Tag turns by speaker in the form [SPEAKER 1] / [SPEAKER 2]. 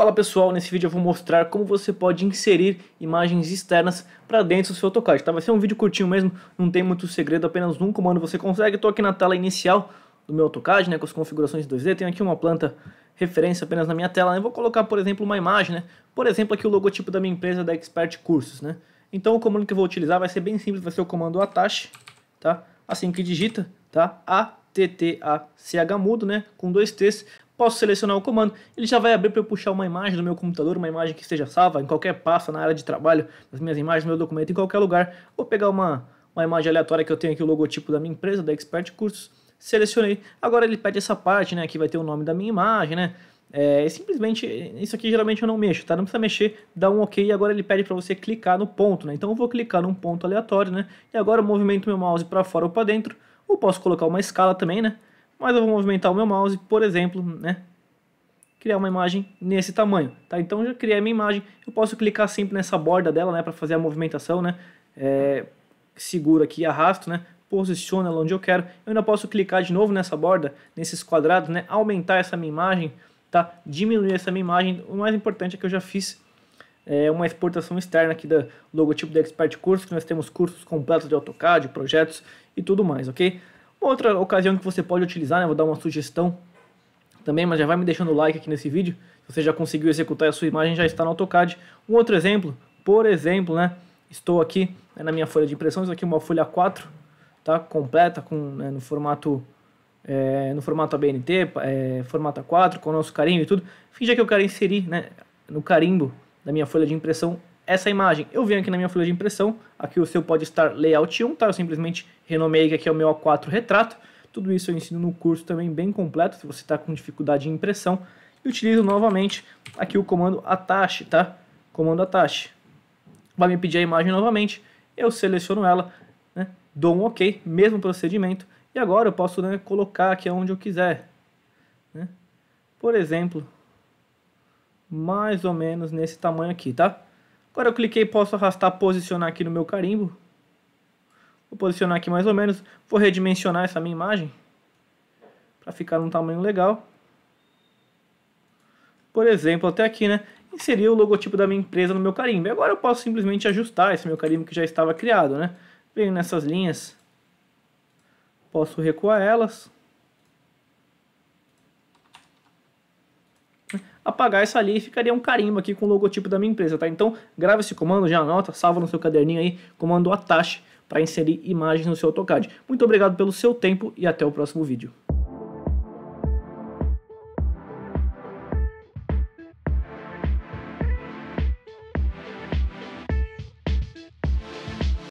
[SPEAKER 1] Fala pessoal, nesse vídeo eu vou mostrar como você pode inserir imagens externas para dentro do seu AutoCAD, tá? Vai ser um vídeo curtinho mesmo, não tem muito segredo, apenas um comando você consegue. Estou aqui na tela inicial do meu AutoCAD, né, com as configurações 2D, tenho aqui uma planta referência apenas na minha tela, né? vou colocar, por exemplo, uma imagem, né? Por exemplo, aqui o logotipo da minha empresa, da Expert Cursos, né? Então o comando que eu vou utilizar vai ser bem simples, vai ser o comando attach, tá? Assim que digita, tá? A T T A C H mudo, né? Com dois T's, posso selecionar o comando, ele já vai abrir para eu puxar uma imagem do meu computador, uma imagem que esteja salva em qualquer pasta, na área de trabalho, nas minhas imagens, meu documento, em qualquer lugar. Vou pegar uma, uma imagem aleatória que eu tenho aqui, o logotipo da minha empresa, da Expert Cursos, selecionei. Agora ele pede essa parte, né, que vai ter o nome da minha imagem, né, é, simplesmente, isso aqui geralmente eu não mexo, tá? Não precisa mexer, dá um ok e agora ele pede para você clicar no ponto, né? Então eu vou clicar num ponto aleatório, né? E agora eu movimento meu mouse para fora ou para dentro, ou posso colocar uma escala também, né? mas eu vou movimentar o meu mouse, por exemplo, né? Criar uma imagem nesse tamanho, tá? Então já criei a minha imagem, eu posso clicar sempre nessa borda dela, né? Para fazer a movimentação, né? É, seguro aqui e arrasto, né? Posiciono ela onde eu quero. Eu ainda posso clicar de novo nessa borda, nesses quadrados, né? Aumentar essa minha imagem, tá? Diminuir essa minha imagem. O mais importante é que eu já fiz é, uma exportação externa aqui do logotipo da Expert Curso, que nós temos cursos completos de AutoCAD, projetos e tudo mais, ok? Outra ocasião que você pode utilizar, né, vou dar uma sugestão também, mas já vai me deixando o like aqui nesse vídeo. Se você já conseguiu executar a sua imagem, já está no AutoCAD. Um outro exemplo, por exemplo, né, estou aqui né, na minha folha de impressão, isso aqui é uma folha 4, tá, completa, com, né, no formato é, no formato ABNT, é, formato A4, com o nosso carimbo e tudo. Finge que eu quero inserir né, no carimbo da minha folha de impressão essa imagem eu venho aqui na minha folha de impressão, aqui o seu pode estar layout 1, tá? Eu simplesmente renomeei que aqui é o meu A4 retrato. Tudo isso eu ensino no curso também bem completo, se você está com dificuldade em impressão. E utilizo novamente aqui o comando attach, tá? Comando attach. Vai me pedir a imagem novamente, eu seleciono ela, né? dou um ok, mesmo procedimento. E agora eu posso né, colocar aqui onde eu quiser. Né? Por exemplo, mais ou menos nesse tamanho aqui, tá? Agora eu cliquei, posso arrastar, posicionar aqui no meu carimbo. Vou posicionar aqui mais ou menos. Vou redimensionar essa minha imagem. Para ficar num tamanho legal. Por exemplo, até aqui, né? Inserir o logotipo da minha empresa no meu carimbo. E agora eu posso simplesmente ajustar esse meu carimbo que já estava criado, né? Venho nessas linhas. Posso recuar elas. apagar essa linha e ficaria um carimbo aqui com o logotipo da minha empresa, tá? Então, grava esse comando, já anota, salva no seu caderninho aí, comando attach para inserir imagens no seu AutoCAD. Muito obrigado pelo seu tempo e até o próximo vídeo.